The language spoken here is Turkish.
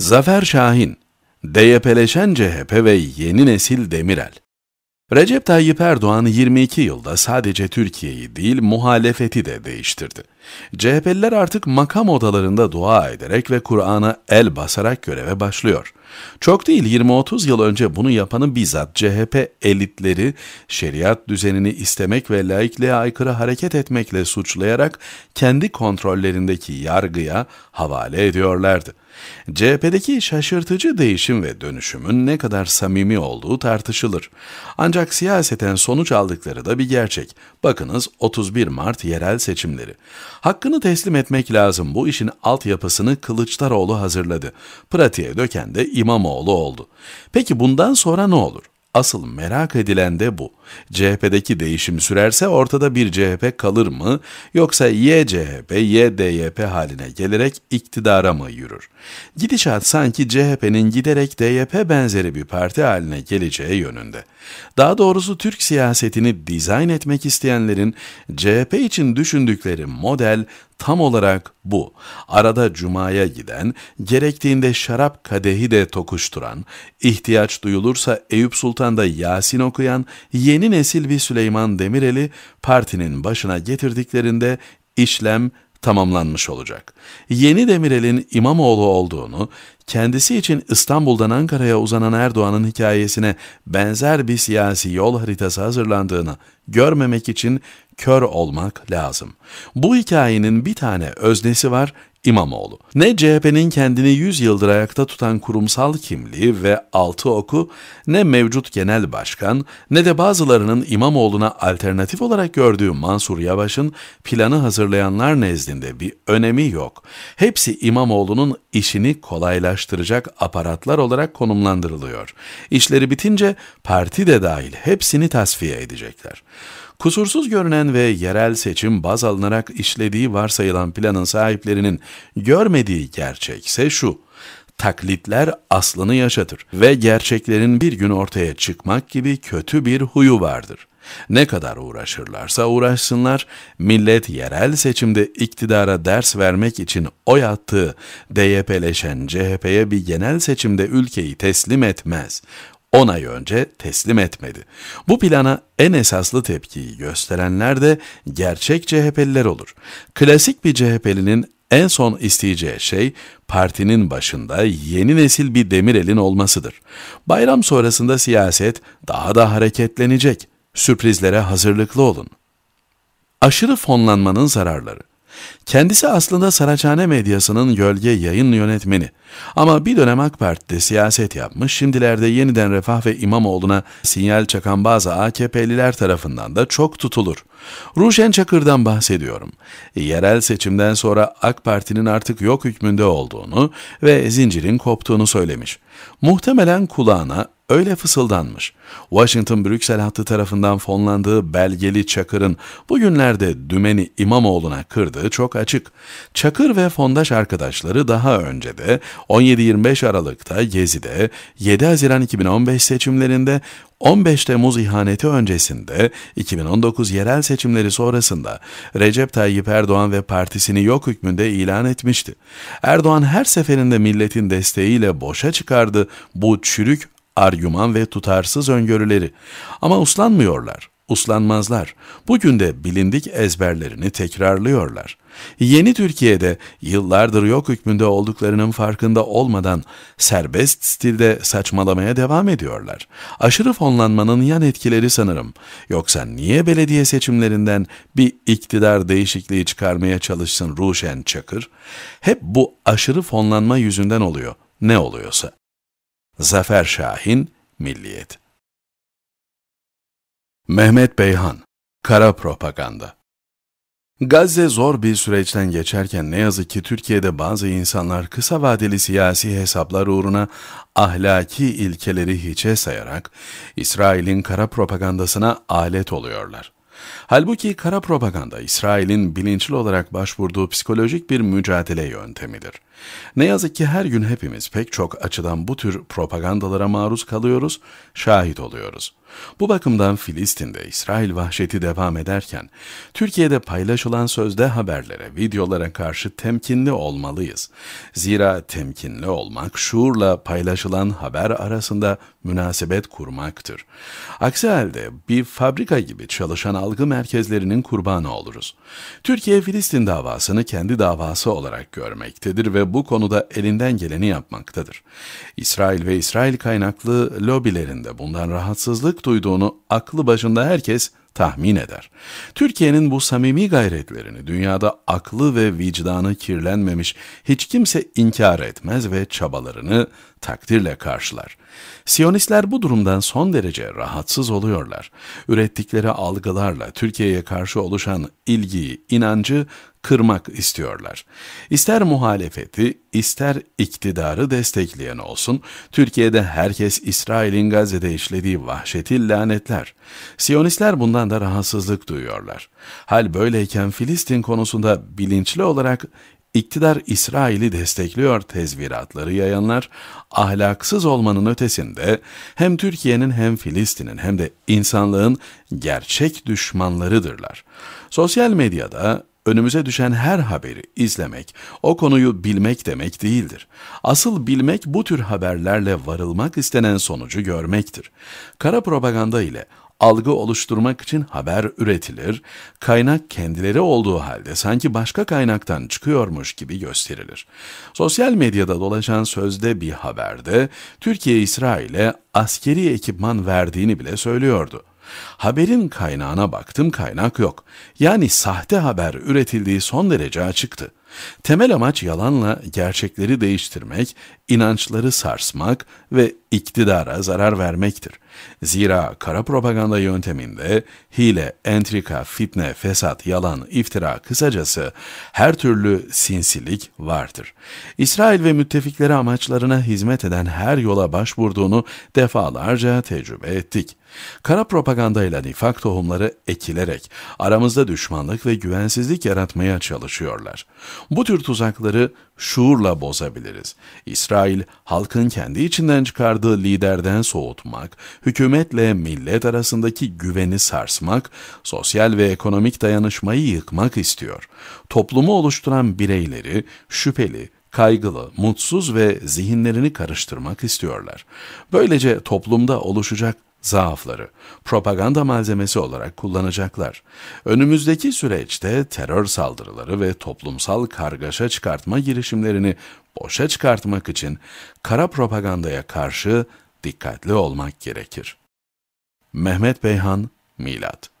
Zafer Şahin, DYP'leşen CHP ve yeni nesil Demirel. Recep Tayyip Erdoğan 22 yılda sadece Türkiye'yi değil muhalefeti de değiştirdi. CHP'liler artık makam odalarında dua ederek ve Kur'an'a el basarak göreve başlıyor. Çok değil 20-30 yıl önce bunu yapanı bizzat CHP elitleri şeriat düzenini istemek ve laikliğe aykırı hareket etmekle suçlayarak kendi kontrollerindeki yargıya havale ediyorlardı. CHP'deki şaşırtıcı değişim ve dönüşümün ne kadar samimi olduğu tartışılır. Ancak siyaseten sonuç aldıkları da bir gerçek. Bakınız 31 Mart yerel seçimleri. Hakkını teslim etmek lazım bu işin altyapısını Kılıçdaroğlu hazırladı. Pratiğe döken de İmamoğlu oldu. Peki bundan sonra ne olur? Asıl merak edilen de bu. CHP'deki değişim sürerse ortada bir CHP kalır mı yoksa YCHP, YDYP haline gelerek iktidara mı yürür? Gidişat sanki CHP'nin giderek DYP benzeri bir parti haline geleceği yönünde. Daha doğrusu Türk siyasetini dizayn etmek isteyenlerin CHP için düşündükleri model tam olarak bu. Arada cumaya giden, gerektiğinde şarap kadehi de tokuşturan, ihtiyaç duyulursa Eyüp Sultan Ramazan'da Yasin okuyan yeni nesil bir Süleyman Demirel'i partinin başına getirdiklerinde işlem tamamlanmış olacak. Yeni Demirel'in İmamoğlu olduğunu, kendisi için İstanbul'dan Ankara'ya uzanan Erdoğan'ın hikayesine benzer bir siyasi yol haritası hazırlandığını görmemek için kör olmak lazım. Bu hikayenin bir tane öznesi var, İmamoğlu. Ne CHP'nin kendini 100 yıldır ayakta tutan kurumsal kimliği ve altı oku ne mevcut genel başkan ne de bazılarının İmamoğlu'na alternatif olarak gördüğü Mansur Yavaş'ın planı hazırlayanlar nezdinde bir önemi yok. Hepsi İmamoğlu'nun işini kolaylaştıracak aparatlar olarak konumlandırılıyor. İşleri bitince parti de dahil hepsini tasfiye edecekler. Kusursuz görünen ve yerel seçim baz alınarak işlediği varsayılan planın sahiplerinin görmediği gerçek şu, taklitler aslını yaşatır ve gerçeklerin bir gün ortaya çıkmak gibi kötü bir huyu vardır.'' Ne kadar uğraşırlarsa uğraşsınlar, millet yerel seçimde iktidara ders vermek için oy attığı DYP'leşen CHP'ye bir genel seçimde ülkeyi teslim etmez. 10 ay önce teslim etmedi. Bu plana en esaslı tepkiyi gösterenler de gerçek CHP'liler olur. Klasik bir CHP'linin en son isteyeceği şey partinin başında yeni nesil bir Demir elin olmasıdır. Bayram sonrasında siyaset daha da hareketlenecek. Sürprizlere hazırlıklı olun. Aşırı fonlanmanın zararları. Kendisi aslında Saraçhane medyasının gölge yayın yönetmeni. Ama bir dönem AK Parti'de siyaset yapmış, şimdilerde yeniden Refah ve İmamoğlu'na sinyal çakan bazı AKP'liler tarafından da çok tutulur. Ruşen Çakır'dan bahsediyorum. Yerel seçimden sonra AK Parti'nin artık yok hükmünde olduğunu ve zincirin koptuğunu söylemiş. Muhtemelen kulağına Öyle fısıldanmış. Washington Brüksel hattı tarafından fonlandığı belgeli Çakır'ın bugünlerde dümeni İmamoğlu'na kırdığı çok açık. Çakır ve fondaş arkadaşları daha önce de 17-25 Aralık'ta Gezi'de, 7 Haziran 2015 seçimlerinde 15 Temmuz ihaneti öncesinde, 2019 yerel seçimleri sonrasında Recep Tayyip Erdoğan ve partisini yok hükmünde ilan etmişti. Erdoğan her seferinde milletin desteğiyle boşa çıkardı bu çürük argüman ve tutarsız öngörüleri. Ama uslanmıyorlar, uslanmazlar. Bugün de bilindik ezberlerini tekrarlıyorlar. Yeni Türkiye'de yıllardır yok hükmünde olduklarının farkında olmadan serbest stilde saçmalamaya devam ediyorlar. Aşırı fonlanmanın yan etkileri sanırım. Yoksa niye belediye seçimlerinden bir iktidar değişikliği çıkarmaya çalışsın Ruşen Çakır? Hep bu aşırı fonlanma yüzünden oluyor ne oluyorsa. Zafer Şahin, Milliyet Mehmet Beyhan, Kara Propaganda Gazze zor bir süreçten geçerken ne yazık ki Türkiye'de bazı insanlar kısa vadeli siyasi hesaplar uğruna ahlaki ilkeleri hiçe sayarak İsrail'in kara propagandasına alet oluyorlar. Halbuki kara propaganda İsrail'in bilinçli olarak başvurduğu psikolojik bir mücadele yöntemidir. Ne yazık ki her gün hepimiz pek çok açıdan bu tür propagandalara maruz kalıyoruz, şahit oluyoruz. Bu bakımdan Filistin'de İsrail vahşeti devam ederken, Türkiye'de paylaşılan sözde haberlere, videolara karşı temkinli olmalıyız. Zira temkinli olmak, şuurla paylaşılan haber arasında münasebet kurmaktır. Aksi halde bir fabrika gibi çalışan algı merkezlerinin kurbanı oluruz. Türkiye Filistin davasını kendi davası olarak görmektedir ve bu konuda elinden geleni yapmaktadır. İsrail ve İsrail kaynaklı lobilerinde bundan rahatsızlık duyduğunu aklı başında herkes tahmin eder. Türkiye'nin bu samimi gayretlerini dünyada aklı ve vicdanı kirlenmemiş hiç kimse inkar etmez ve çabalarını takdirle karşılar. Siyonistler bu durumdan son derece rahatsız oluyorlar. Ürettikleri algılarla Türkiye'ye karşı oluşan ilgiyi, inancı kırmak istiyorlar. İster muhalefeti, ister iktidarı destekleyen olsun, Türkiye'de herkes İsrail'in Gazze'de işlediği vahşeti lanetler. Siyonistler bundan da rahatsızlık duyuyorlar. Hal böyleyken Filistin konusunda bilinçli olarak iktidar İsrail'i destekliyor tezviratları yayanlar, ahlaksız olmanın ötesinde hem Türkiye'nin hem Filistin'in hem de insanlığın gerçek düşmanlarıdırlar. Sosyal medyada Önümüze düşen her haberi izlemek, o konuyu bilmek demek değildir. Asıl bilmek bu tür haberlerle varılmak istenen sonucu görmektir. Kara propaganda ile algı oluşturmak için haber üretilir, kaynak kendileri olduğu halde sanki başka kaynaktan çıkıyormuş gibi gösterilir. Sosyal medyada dolaşan sözde bir haberde Türkiye İsrail'e askeri ekipman verdiğini bile söylüyordu. Haberin kaynağına baktım kaynak yok. Yani sahte haber üretildiği son derece açıktı. Temel amaç yalanla gerçekleri değiştirmek, inançları sarsmak ve iktidara zarar vermektir. Zira kara propaganda yönteminde hile, entrika, fitne, fesat, yalan, iftira, kısacası her türlü sinsilik vardır. İsrail ve müttefikleri amaçlarına hizmet eden her yola başvurduğunu defalarca tecrübe ettik. Kara propagandayla nifak tohumları ekilerek aramızda düşmanlık ve güvensizlik yaratmaya çalışıyorlar. Bu tür tuzakları şuurla bozabiliriz. İsrail, halkın kendi içinden çıkardığı liderden soğutmak, hükümetle millet arasındaki güveni sarsmak, sosyal ve ekonomik dayanışmayı yıkmak istiyor. Toplumu oluşturan bireyleri şüpheli, kaygılı, mutsuz ve zihinlerini karıştırmak istiyorlar. Böylece toplumda oluşacak zaafları propaganda malzemesi olarak kullanacaklar. Önümüzdeki süreçte terör saldırıları ve toplumsal kargaşa çıkartma girişimlerini boşa çıkartmak için kara propagandaya karşı dikkatli olmak gerekir. Mehmet Beyhan, Milat